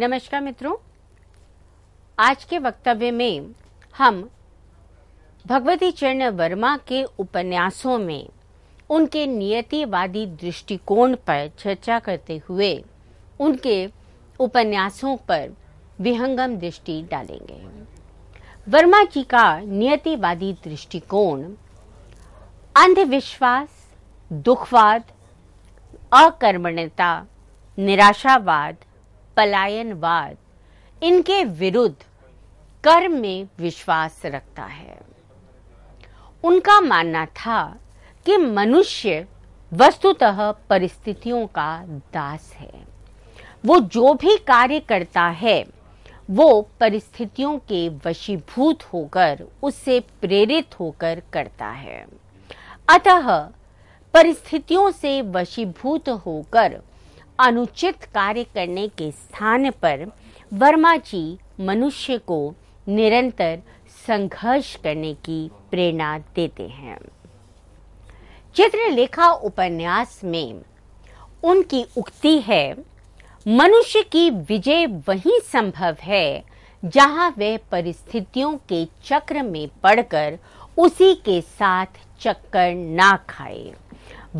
नमस्कार मित्रों आज के वक्तव्य में हम भगवती चरण वर्मा के उपन्यासों में उनके नियतिवादी दृष्टिकोण पर चर्चा करते हुए उनके उपन्यासों पर विहंगम दृष्टि डालेंगे वर्मा जी का नियतिवादी दृष्टिकोण अंधविश्वास दुखवाद अकर्मण्यता निराशावाद पलायनवाद इनके विरुद्ध कर्म में विश्वास रखता है उनका मानना था कि मनुष्य वस्तुतः परिस्थितियों का दास है वो जो भी कार्य करता है वो परिस्थितियों के वशीभूत होकर उससे प्रेरित होकर करता है अतः परिस्थितियों से वशीभूत होकर अनुचित कार्य करने के स्थान पर वर्मा जी मनुष्य को निरंतर संघर्ष करने की प्रेरणा देते हैं चित्रलेखा उपन्यास में उनकी उक्ति है मनुष्य की विजय वही संभव है जहां वह परिस्थितियों के चक्र में पड़कर उसी के साथ चक्कर ना खाए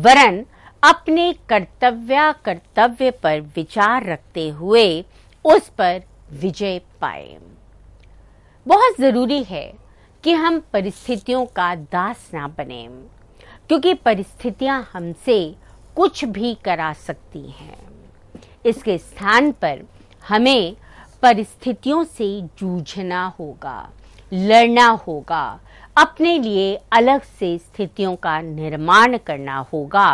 वरन अपने कर्तव्य कर्तव्य पर विचार रखते हुए उस पर विजय पाए बहुत ज़रूरी है कि हम परिस्थितियों का दास ना बने क्योंकि परिस्थितियां हमसे कुछ भी करा सकती हैं इसके स्थान पर हमें परिस्थितियों से जूझना होगा लड़ना होगा अपने लिए अलग से स्थितियों का निर्माण करना होगा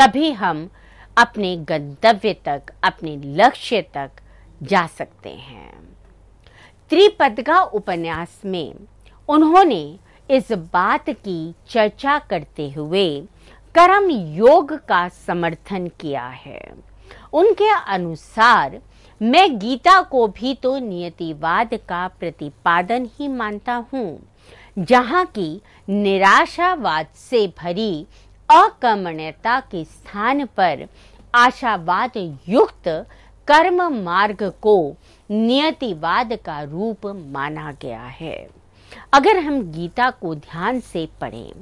तभी हम अपने गंतव्य तक अपने लक्ष्य तक जा सकते हैं त्रिपदगा उपन्यास में उन्होंने इस बात की चर्चा करते हुए कर्म योग का समर्थन किया है उनके अनुसार मैं गीता को भी तो नियतिवाद का प्रतिपादन ही मानता हूँ जहाँ की निराशावाद से भरी अकमण्यता के स्थान पर आशावाद युक्त कर्म मार्ग को नियतिवाद का रूप माना गया है अगर हम गीता को ध्यान से पढ़ें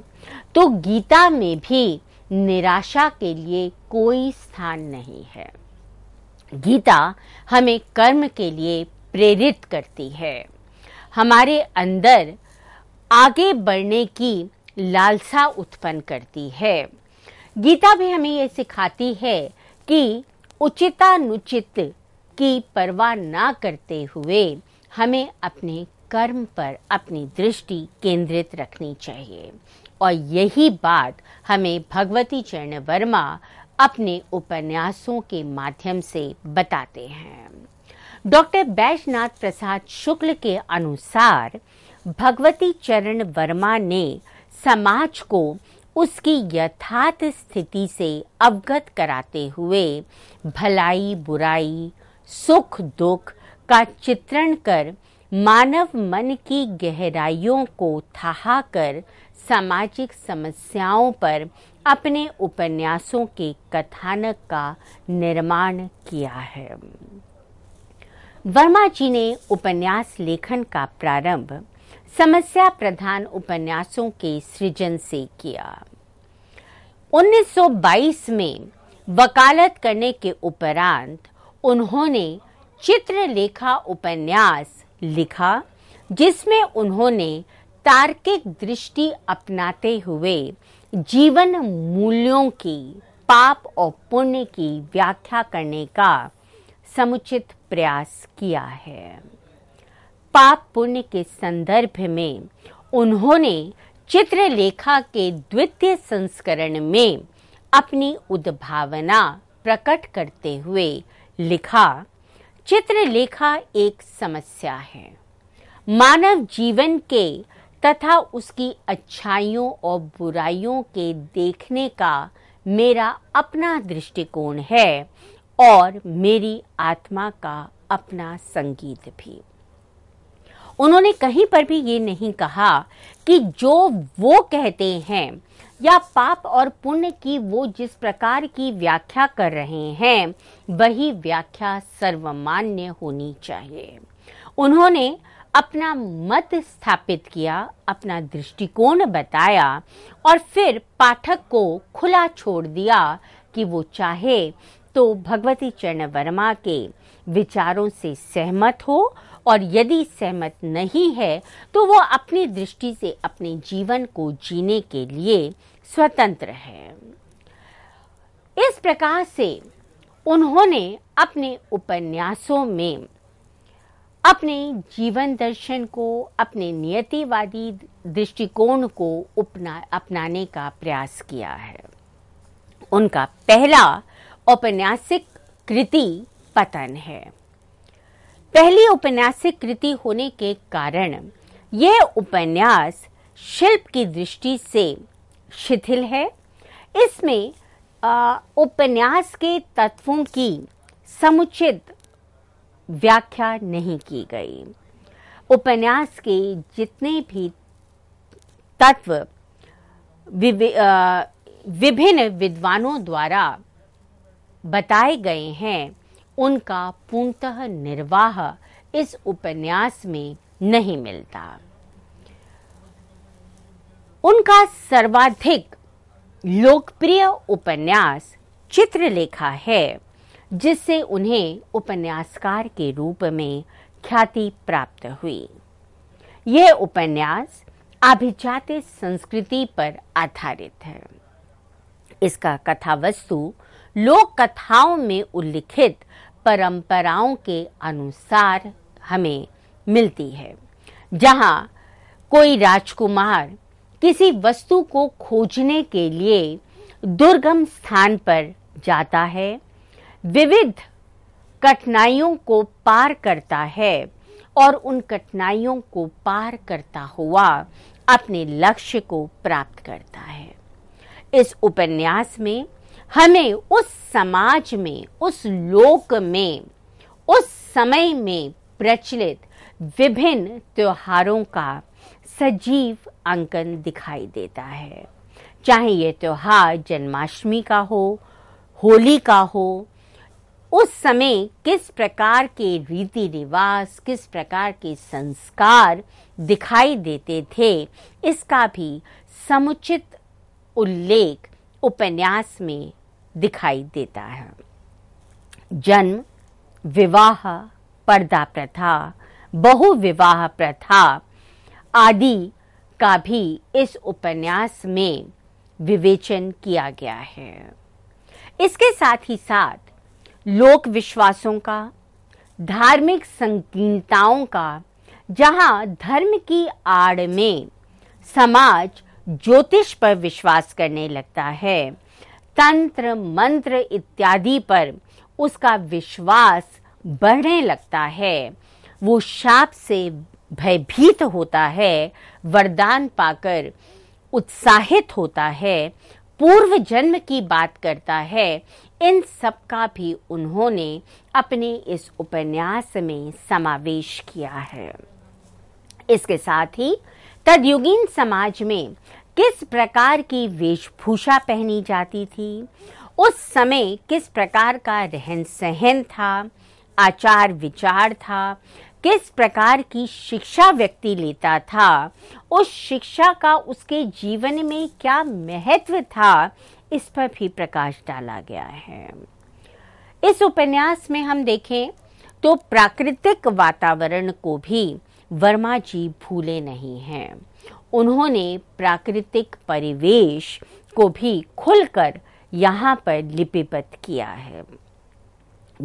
तो गीता में भी निराशा के लिए कोई स्थान नहीं है गीता हमें कर्म के लिए प्रेरित करती है हमारे अंदर आगे बढ़ने की लालसा उत्पन्न करती है गीता भी हमें ये सिखाती है कि उचितानुचित की परवाह ना करते हुए हमें अपने कर्म पर अपनी दृष्टि केंद्रित रखनी चाहिए और यही बात हमें भगवती चरण वर्मा अपने उपन्यासों के माध्यम से बताते हैं डॉक्टर बैजनाथ प्रसाद शुक्ल के अनुसार भगवती चरण वर्मा ने समाज को उसकी यथार्थ स्थिति से अवगत कराते हुए भलाई बुराई सुख दुख का चित्रण कर मानव मन की गहराइयों को थाहा कर सामाजिक समस्याओं पर अपने उपन्यासों के कथानक का निर्माण किया है वर्मा जी ने उपन्यास लेखन का प्रारंभ समस्या प्रधान उपन्यासों के सृजन से किया 1922 में वकालत करने के उपरांत उन्होंने चित्रलेखा उपन्यास लिखा जिसमें उन्होंने तार्किक दृष्टि अपनाते हुए जीवन मूल्यों की पाप और पुण्य की व्याख्या करने का समुचित प्रयास किया है पाप पुण्य के संदर्भ में उन्होंने चित्रलेखा के द्वितीय संस्करण में अपनी उद्भावना प्रकट करते हुए लिखा चित्रलेखा एक समस्या है मानव जीवन के तथा उसकी अच्छाइयों और बुराइयों के देखने का मेरा अपना दृष्टिकोण है और मेरी आत्मा का अपना संगीत भी उन्होंने कहीं पर भी ये नहीं कहा कि जो वो कहते हैं या पाप और पुण्य की वो जिस प्रकार की व्याख्या कर रहे हैं वही व्याख्या सर्वमान्य होनी चाहिए उन्होंने अपना मत स्थापित किया अपना दृष्टिकोण बताया और फिर पाठक को खुला छोड़ दिया कि वो चाहे तो भगवती चरण वर्मा के विचारों से सहमत हो और यदि सहमत नहीं है तो वो अपनी दृष्टि से अपने जीवन को जीने के लिए स्वतंत्र है इस प्रकार से उन्होंने अपने उपन्यासों में अपने जीवन दर्शन को अपने नियतिवादी दृष्टिकोण को अपनाने का प्रयास किया है उनका पहला औपन्यासिक कृति पतन है पहली उपन्यासिक कृति होने के कारण यह उपन्यास शिल्प की दृष्टि से शिथिल है इसमें उपन्यास के तत्वों की समुचित व्याख्या नहीं की गई उपन्यास के जितने भी तत्व विभिन्न विद्वानों द्वारा बताए गए हैं उनका पूर्णतः निर्वाह इस उपन्यास में नहीं मिलता उनका सर्वाधिक लोकप्रिय उपन्यास चित्रलेखा है जिससे उन्हें उपन्यासकार के रूप में ख्याति प्राप्त हुई यह उपन्यास अभिजात संस्कृति पर आधारित है इसका कथा वस्तु लोक कथाओं में उल्लिखित परंपराओं के अनुसार हमें मिलती है जहाँ कोई राजकुमार किसी वस्तु को खोजने के लिए दुर्गम स्थान पर जाता है विविध कठिनाइयों को पार करता है और उन कठिनाइयों को पार करता हुआ अपने लक्ष्य को प्राप्त करता है इस उपन्यास में हमें उस समाज में उस लोक में उस समय में प्रचलित विभिन्न त्योहारों का सजीव अंकन दिखाई देता है चाहे ये त्योहार जन्माष्टमी का हो होली का हो उस समय किस प्रकार के रीति रिवाज किस प्रकार के संस्कार दिखाई देते थे इसका भी समुचित उल्लेख उपन्यास में दिखाई देता है जन्म विवाह पर्दा प्रथा बहुविवाह प्रथा आदि का भी इस उपन्यास में विवेचन किया गया है इसके साथ ही साथ लोक विश्वासों का धार्मिक संकीर्णताओं का जहाँ धर्म की आड़ में समाज ज्योतिष पर विश्वास करने लगता है तंत्र मंत्र इत्यादि पर उसका विश्वास बढ़ने लगता है वो शाप से भयभीत होता है वरदान पाकर उत्साहित होता है पूर्व जन्म की बात करता है इन सब का भी उन्होंने अपने इस उपन्यास में समावेश किया है इसके साथ ही तदयुगीन समाज में किस प्रकार की वेशभूषा पहनी जाती थी उस समय किस प्रकार का रहन सहन था आचार विचार था किस प्रकार की शिक्षा व्यक्ति लेता था उस शिक्षा का उसके जीवन में क्या महत्व था इस पर भी प्रकाश डाला गया है इस उपन्यास में हम देखें तो प्राकृतिक वातावरण को भी वर्मा जी भूले नहीं हैं उन्होंने प्राकृतिक परिवेश को भी खुलकर यहाँ पर लिपिबद्ध किया है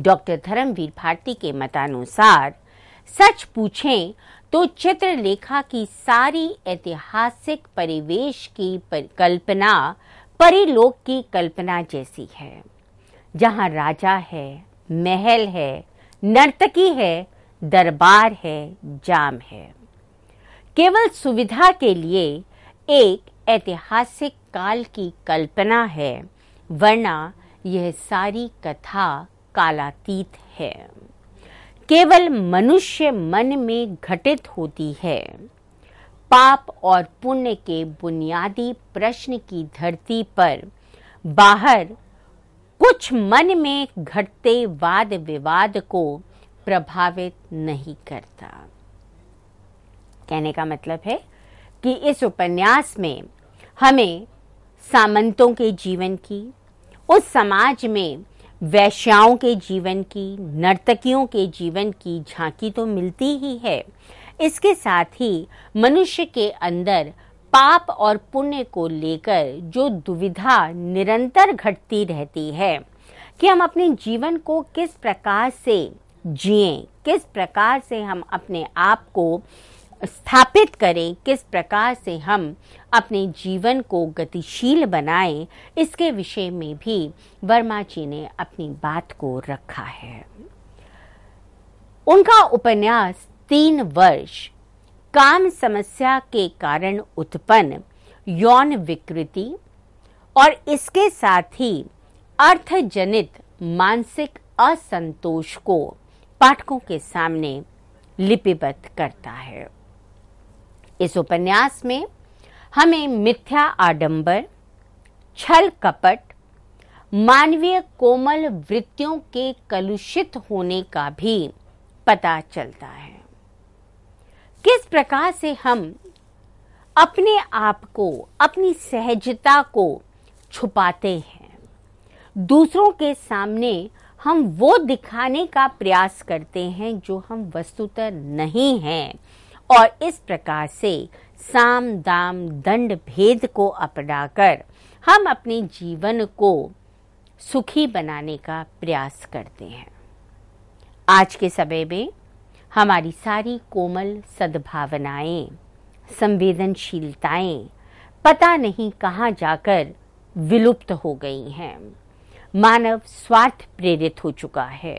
डॉक्टर धर्मवीर भारती के मतानुसार सच पूछें तो चित्रलेखा की सारी ऐतिहासिक परिवेश की परिकल्पना परिलोक की कल्पना जैसी है जहाँ राजा है महल है नर्तकी है दरबार है जाम है केवल सुविधा के लिए एक ऐतिहासिक काल की कल्पना है वरना यह सारी कथा कालातीत है केवल मनुष्य मन में घटित होती है पाप और पुण्य के बुनियादी प्रश्न की धरती पर बाहर कुछ मन में घटते वाद विवाद को प्रभावित नहीं करता कहने का मतलब है कि इस उपन्यास में हमें सामंतों के जीवन की उस समाज में वैश्याओं के जीवन की नर्तकियों के जीवन की झांकी तो मिलती ही है इसके साथ ही मनुष्य के अंदर पाप और पुण्य को लेकर जो दुविधा निरंतर घटती रहती है कि हम अपने जीवन को किस प्रकार से जिए किस प्रकार से हम अपने आप को स्थापित करें किस प्रकार से हम अपने जीवन को गतिशील बनाएं इसके विषय में भी वर्मा जी ने अपनी बात को रखा है उनका उपन्यास तीन वर्ष काम समस्या के कारण उत्पन्न यौन विकृति और इसके साथ ही अर्थजनित मानसिक असंतोष को पाठकों के सामने लिपिबद्ध करता है इस उपन्यास में हमें मिथ्या आडंबर छल कपट मानवीय कोमल वृत्तियों के कलुषित होने का भी पता चलता है किस प्रकार से हम अपने आप को अपनी सहजता को छुपाते हैं दूसरों के सामने हम वो दिखाने का प्रयास करते हैं जो हम वस्तुतः नहीं हैं और इस प्रकार से साम दाम दंड भेद को अपनाकर हम अपने जीवन को सुखी बनाने का प्रयास करते हैं आज के समय में हमारी सारी कोमल सद्भावनाएं संवेदनशीलताएं पता नहीं कहाँ जाकर विलुप्त हो गई हैं मानव स्वार्थ प्रेरित हो चुका है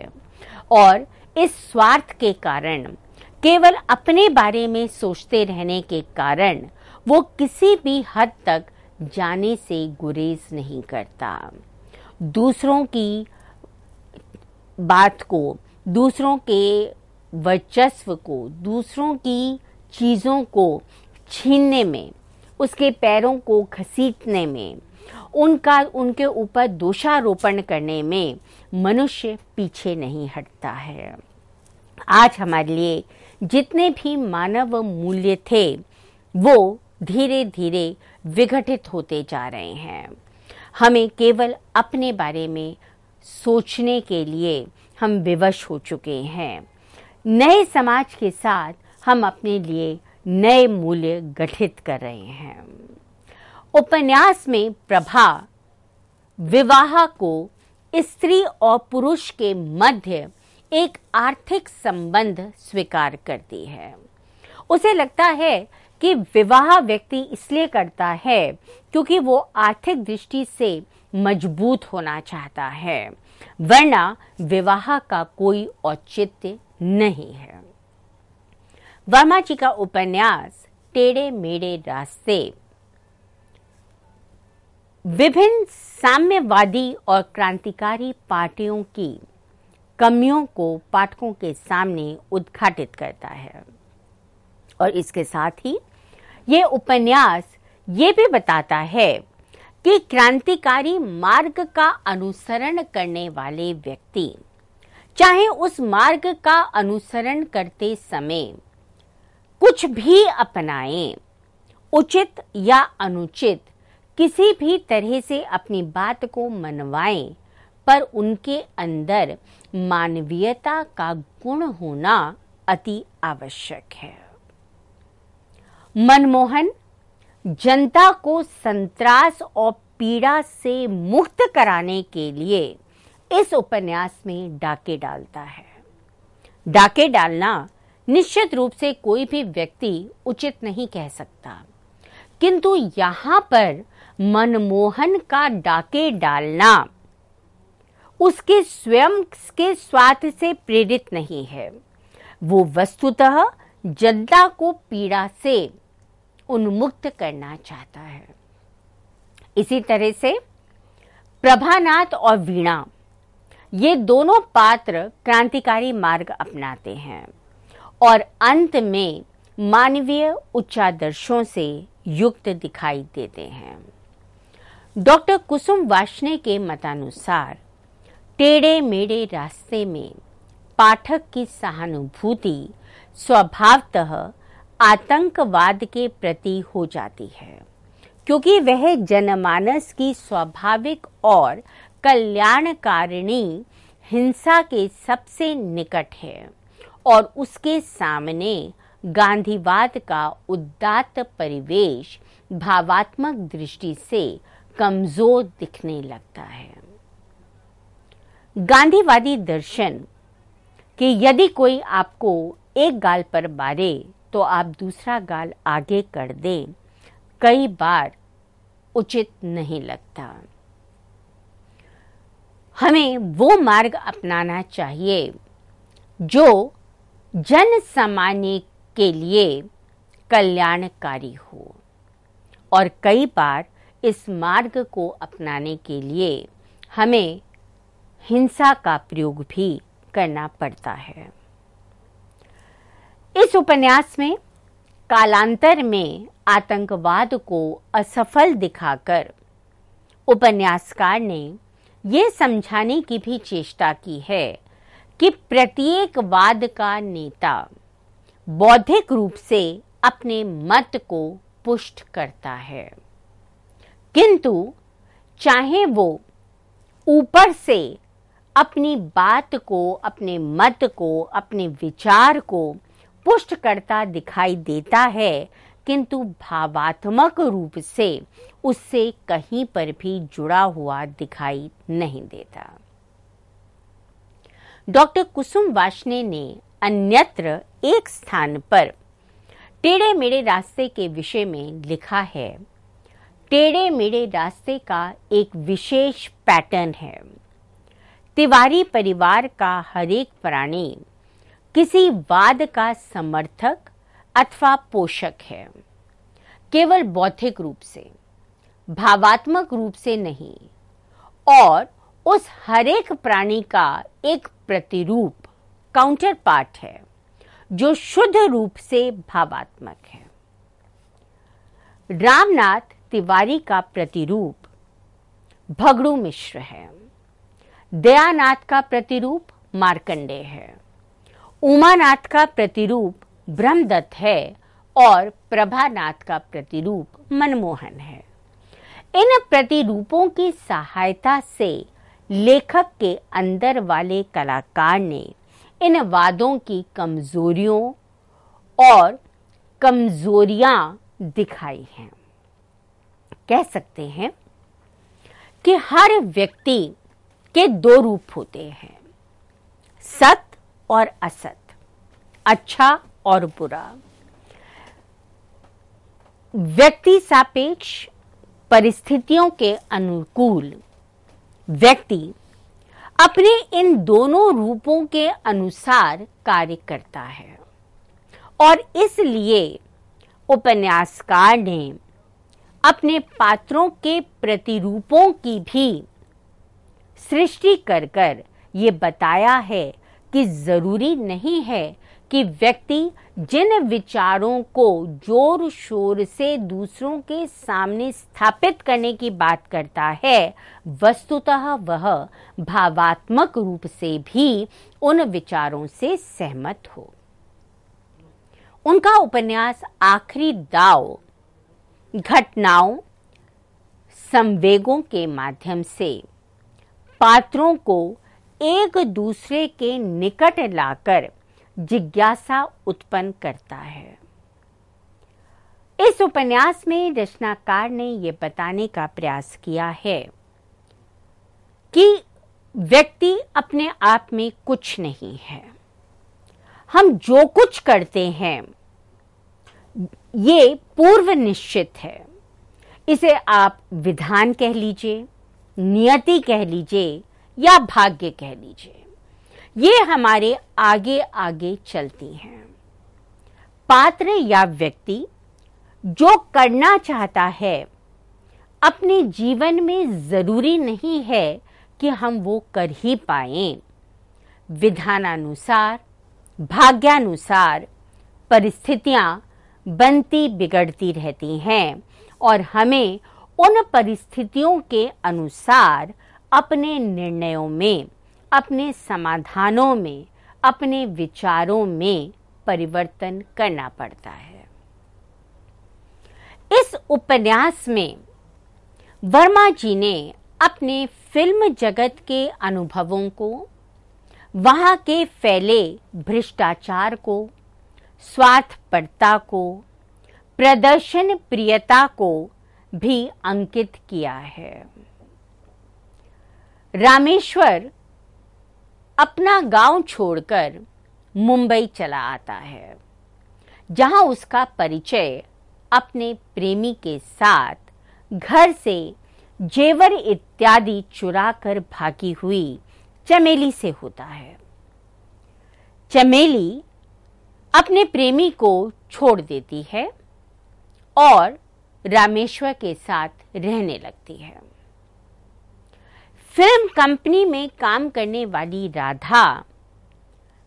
और इस स्वार्थ के कारण केवल अपने बारे में सोचते रहने के कारण वो किसी भी हद तक जाने से गुरेज नहीं करता दूसरों की बात को दूसरों के वर्चस्व को दूसरों की चीज़ों को छीनने में उसके पैरों को घसीटने में उनका उनके ऊपर दोषारोपण करने में मनुष्य पीछे नहीं हटता है आज हमारे लिए जितने भी मानव मूल्य थे वो धीरे धीरे विघटित होते जा रहे हैं हमें केवल अपने बारे में सोचने के लिए हम विवश हो चुके हैं नए समाज के साथ हम अपने लिए नए मूल्य गठित कर रहे हैं उपन्यास में प्रभा विवाह को स्त्री और पुरुष के मध्य एक आर्थिक संबंध स्वीकार करती है उसे लगता है कि विवाह व्यक्ति इसलिए करता है क्योंकि वो आर्थिक दृष्टि से मजबूत होना चाहता है वरना विवाह का कोई औचित्य नहीं है वर्मा जी का उपन्यास टेढ़े मेढ़े रास्ते विभिन्न साम्यवादी और क्रांतिकारी पार्टियों की कमियों को पाठकों के सामने उद्घाटित करता है और इसके साथ ही ये उपन्यास ये भी बताता है कि क्रांतिकारी मार्ग का अनुसरण करने वाले व्यक्ति चाहे उस मार्ग का अनुसरण करते समय कुछ भी अपनाएं, उचित या अनुचित किसी भी तरह से अपनी बात को मनवाएं, पर उनके अंदर मानवीयता का गुण होना अति आवश्यक है मनमोहन जनता को संतरास और पीड़ा से मुक्त कराने के लिए इस उपन्यास में डाके डालता है डाके डालना निश्चित रूप से कोई भी व्यक्ति उचित नहीं कह सकता किंतु यहां पर मनमोहन का डाके डालना उसके स्वयं के स्वार्थ से प्रेरित नहीं है वो वस्तुतः जनता को पीड़ा से उन्मुक्त करना चाहता है इसी तरह से प्रभानाथ और वीणा ये दोनों पात्र क्रांतिकारी मार्ग अपनाते हैं और अंत में मानवीय उच्चादर्शों से युक्त दिखाई देते हैं डॉक्टर कुसुम वाशने के मतानुसार टेढ़े मेढ़े रास्ते में पाठक की सहानुभूति स्वभावतः आतंकवाद के प्रति हो जाती है क्योंकि वह जनमानस की स्वाभाविक और कल्याणकारिणी हिंसा के सबसे निकट है और उसके सामने गांधीवाद का उदात्त परिवेश भावात्मक दृष्टि से कमजोर दिखने लगता है गांधीवादी दर्शन कि यदि कोई आपको एक गाल पर मारे तो आप दूसरा गाल आगे कर दे कई बार उचित नहीं लगता हमें वो मार्ग अपनाना चाहिए जो जन सामान्य के लिए कल्याणकारी हो और कई बार इस मार्ग को अपनाने के लिए हमें हिंसा का प्रयोग भी करना पड़ता है इस उपन्यास में कालांतर में आतंकवाद को असफल दिखाकर उपन्यासकार ने यह समझाने की भी चेष्टा की है कि प्रत्येक वाद का नेता बौद्धिक रूप से अपने मत को पुष्ट करता है किंतु चाहे वो ऊपर से अपनी बात को अपने मत को अपने विचार को पुष्ट करता दिखाई देता है किंतु भावात्मक रूप से उससे कहीं पर भी जुड़ा हुआ दिखाई नहीं देता डॉक्टर कुसुम वाशने ने अन्यत्र एक स्थान पर टेढ़े मेढ़े रास्ते के विषय में लिखा है टेढ़े मेढ़े रास्ते का एक विशेष पैटर्न है तिवारी परिवार का हरेक प्राणी किसी वाद का समर्थक अथवा पोषक है केवल बौद्धिक रूप से भावात्मक रूप से नहीं और उस हरेक प्राणी का एक प्रतिरूप काउंटर पार्ट है जो शुद्ध रूप से भावात्मक है रामनाथ तिवारी का प्रतिरूप भगड़ू मिश्र है दयानाथ का प्रतिरूप मार्कंडेय है उमानाथ का प्रतिरूप ब्रह्मदत्त है और प्रभानाथ का प्रतिरूप मनमोहन है इन प्रतिरूपों की सहायता से लेखक के अंदर वाले कलाकार ने इन वादों की कमजोरियों और कमजोरियां दिखाई हैं कह सकते हैं कि हर व्यक्ति के दो रूप होते हैं सत और असत अच्छा और बुरा व्यक्ति सापेक्ष परिस्थितियों के अनुकूल व्यक्ति अपने इन दोनों रूपों के अनुसार कार्य करता है और इसलिए उपन्यासकार ने अपने पात्रों के प्रतिरूपों की भी सृष्टि कर कर ये बताया है कि ज़रूरी नहीं है कि व्यक्ति जिन विचारों को जोर शोर से दूसरों के सामने स्थापित करने की बात करता है वस्तुतः वह भावात्मक रूप से भी उन विचारों से सहमत हो उनका उपन्यास आखिरी दाव घटनाओं संवेगों के माध्यम से पात्रों को एक दूसरे के निकट लाकर जिज्ञासा उत्पन्न करता है इस उपन्यास में रचनाकार ने यह बताने का प्रयास किया है कि व्यक्ति अपने आप में कुछ नहीं है हम जो कुछ करते हैं ये पूर्व निश्चित है इसे आप विधान कह लीजिए नियति कह लीजिए या भाग्य कह लीजिए ये हमारे आगे आगे चलती हैं पात्र या व्यक्ति जो करना चाहता है अपने जीवन में ज़रूरी नहीं है कि हम वो कर ही पाए विधानानुसार भाग्यानुसार परिस्थितियां बनती बिगड़ती रहती हैं और हमें उन परिस्थितियों के अनुसार अपने निर्णयों में अपने समाधानों में अपने विचारों में परिवर्तन करना पड़ता है इस उपन्यास में वर्मा जी ने अपने फिल्म जगत के अनुभवों को वहां के फैले भ्रष्टाचार को स्वार्थपरता को प्रदर्शन प्रियता को भी अंकित किया है रामेश्वर अपना गांव छोड़कर मुंबई चला आता है जहां उसका परिचय अपने प्रेमी के साथ घर से जेवर इत्यादि चुरा कर भागी हुई चमेली से होता है चमेली अपने प्रेमी को छोड़ देती है और रामेश्वर के साथ रहने लगती है फिल्म कंपनी में काम करने वाली राधा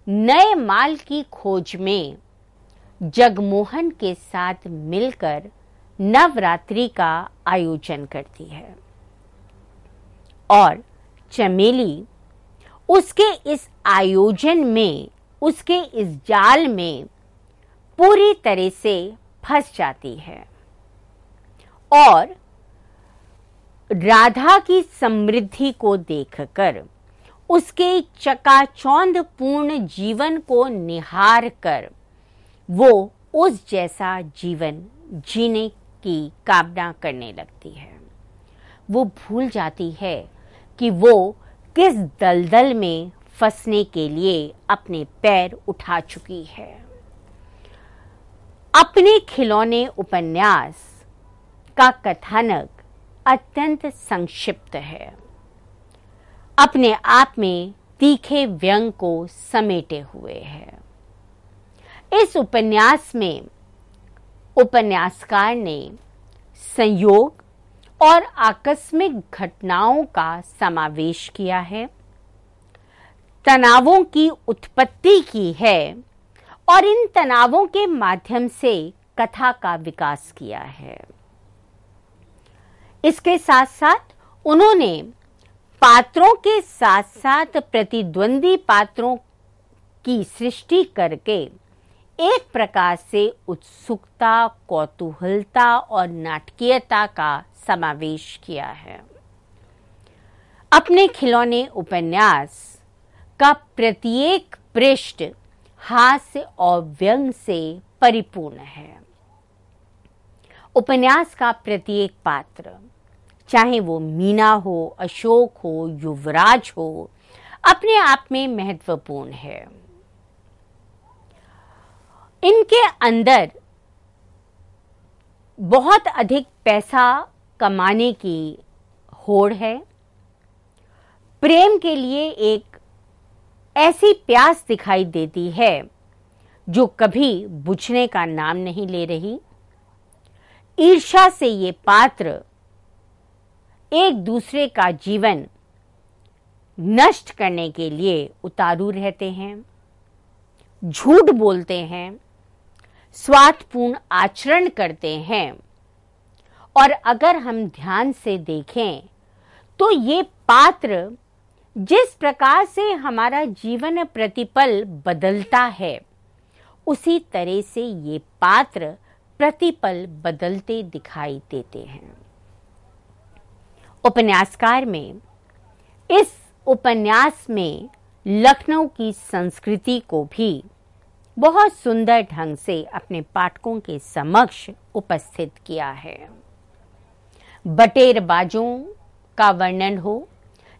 नए माल की खोज में जगमोहन के साथ मिलकर नवरात्रि का आयोजन करती है और चमेली उसके इस आयोजन में उसके इस जाल में पूरी तरह से फंस जाती है और राधा की समृद्धि को देखकर उसके चकाचौंध पूर्ण जीवन को निहार कर वो उस जैसा जीवन जीने की कामना करने लगती है वो भूल जाती है कि वो किस दलदल में फंसने के लिए अपने पैर उठा चुकी है अपने खिलौने उपन्यास का कथानक अत्यंत संक्षिप्त है अपने आप में तीखे व्यंग को समेटे हुए है इस उपन्यास में उपन्यासकार ने संयोग और आकस्मिक घटनाओं का समावेश किया है तनावों की उत्पत्ति की है और इन तनावों के माध्यम से कथा का विकास किया है इसके साथ साथ उन्होंने पात्रों के साथ साथ प्रतिद्वंदी पात्रों की सृष्टि करके एक प्रकार से उत्सुकता कौतूहलता और नाटकीयता का समावेश किया है अपने खिलौने उपन्यास का प्रत्येक पृष्ठ हास्य और व्यंग से परिपूर्ण है उपन्यास का प्रत्येक पात्र चाहे वो मीना हो अशोक हो युवराज हो अपने आप में महत्वपूर्ण है इनके अंदर बहुत अधिक पैसा कमाने की होड़ है प्रेम के लिए एक ऐसी प्यास दिखाई देती है जो कभी बुझने का नाम नहीं ले रही ईर्षा से ये पात्र एक दूसरे का जीवन नष्ट करने के लिए उतारू रहते हैं झूठ बोलते हैं स्वार्थपूर्ण आचरण करते हैं और अगर हम ध्यान से देखें तो ये पात्र जिस प्रकार से हमारा जीवन प्रतिपल बदलता है उसी तरह से ये पात्र प्रतिपल बदलते दिखाई देते हैं उपन्यासकार में इस उपन्यास में लखनऊ की संस्कृति को भी बहुत सुंदर ढंग से अपने पाठकों के समक्ष उपस्थित किया है बटेरबाजों का वर्णन हो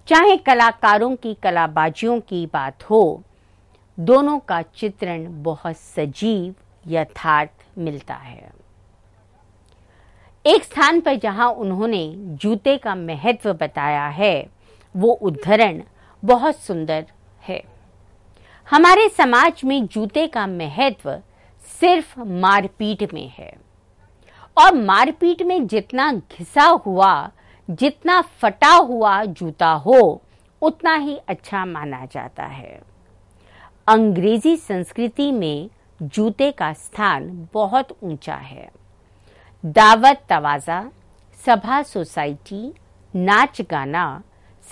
चाहे कलाकारों की कलाबाजियों की बात हो दोनों का चित्रण बहुत सजीव यथार्थ मिलता है एक स्थान पर जहां उन्होंने जूते का महत्व बताया है वो उद्धरण बहुत सुंदर है हमारे समाज में जूते का महत्व सिर्फ मारपीट में है और मारपीट में जितना घिसा हुआ जितना फटा हुआ जूता हो उतना ही अच्छा माना जाता है अंग्रेजी संस्कृति में जूते का स्थान बहुत ऊंचा है दावत तवाज़ा सभा सोसाइटी नाच गाना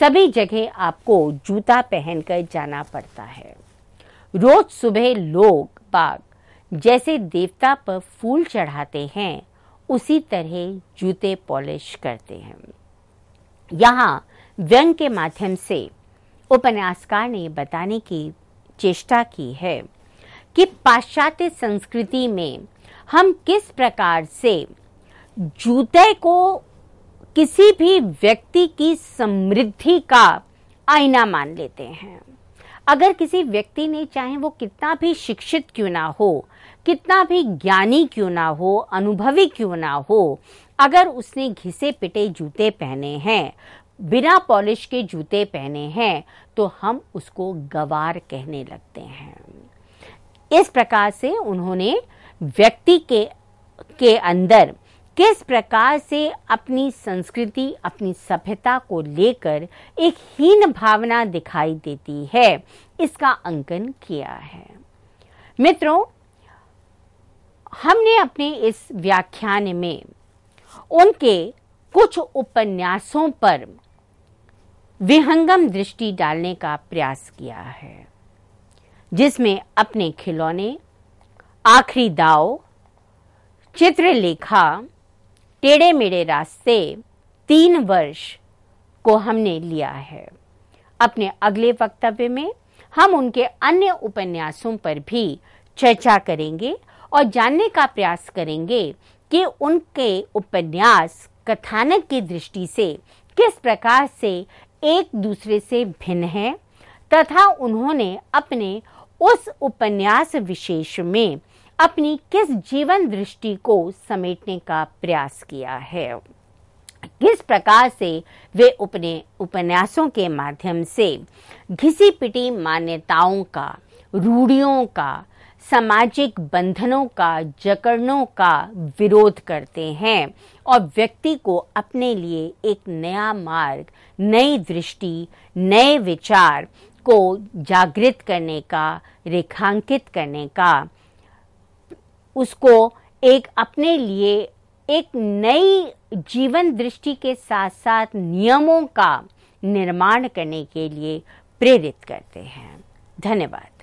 सभी जगह आपको जूता पहनकर जाना पड़ता है रोज सुबह लोग बाग जैसे देवता पर फूल चढ़ाते हैं उसी तरह जूते पॉलिश करते हैं यहाँ व्यंग के माध्यम से उपन्यासकार ने बताने की चेष्टा की है कि पाश्चात्य संस्कृति में हम किस प्रकार से जूते को किसी भी व्यक्ति की समृद्धि का आईना मान लेते हैं अगर किसी व्यक्ति ने चाहे वो कितना भी शिक्षित क्यों ना हो कितना भी ज्ञानी क्यों ना हो अनुभवी क्यों ना हो अगर उसने घिसे पिटे जूते पहने हैं बिना पॉलिश के जूते पहने हैं तो हम उसको गवार कहने लगते हैं इस प्रकार से उन्होंने व्यक्ति के के अंदर किस प्रकार से अपनी संस्कृति अपनी सभ्यता को लेकर एक हीन भावना दिखाई देती है इसका अंकन किया है मित्रों हमने अपने इस व्याख्यान में उनके कुछ उपन्यासों पर विहंगम दृष्टि डालने का प्रयास किया है जिसमें अपने खिलौने आखिरी दाव चित्रलेखा टेढ़े मेढ़े रास्ते तीन वर्ष को हमने लिया है अपने अगले वक्तव्य में हम उनके अन्य उपन्यासों पर भी चर्चा करेंगे और जानने का प्रयास करेंगे कि उनके उपन्यास कथानक की दृष्टि से किस प्रकार से एक दूसरे से भिन्न है तथा उन्होंने अपने उस उपन्यास विशेष में अपनी किस जीवन दृष्टि को समेटने का प्रयास किया है किस प्रकार से वे अपने उपन्यासों के माध्यम से घिसी पिटी मान्यताओं का रूढ़ियों का सामाजिक बंधनों का जकड़नों का विरोध करते हैं और व्यक्ति को अपने लिए एक नया मार्ग नई दृष्टि नए विचार को जागृत करने का रेखांकित करने का उसको एक अपने लिए एक नई जीवन दृष्टि के साथ साथ नियमों का निर्माण करने के लिए प्रेरित करते हैं धन्यवाद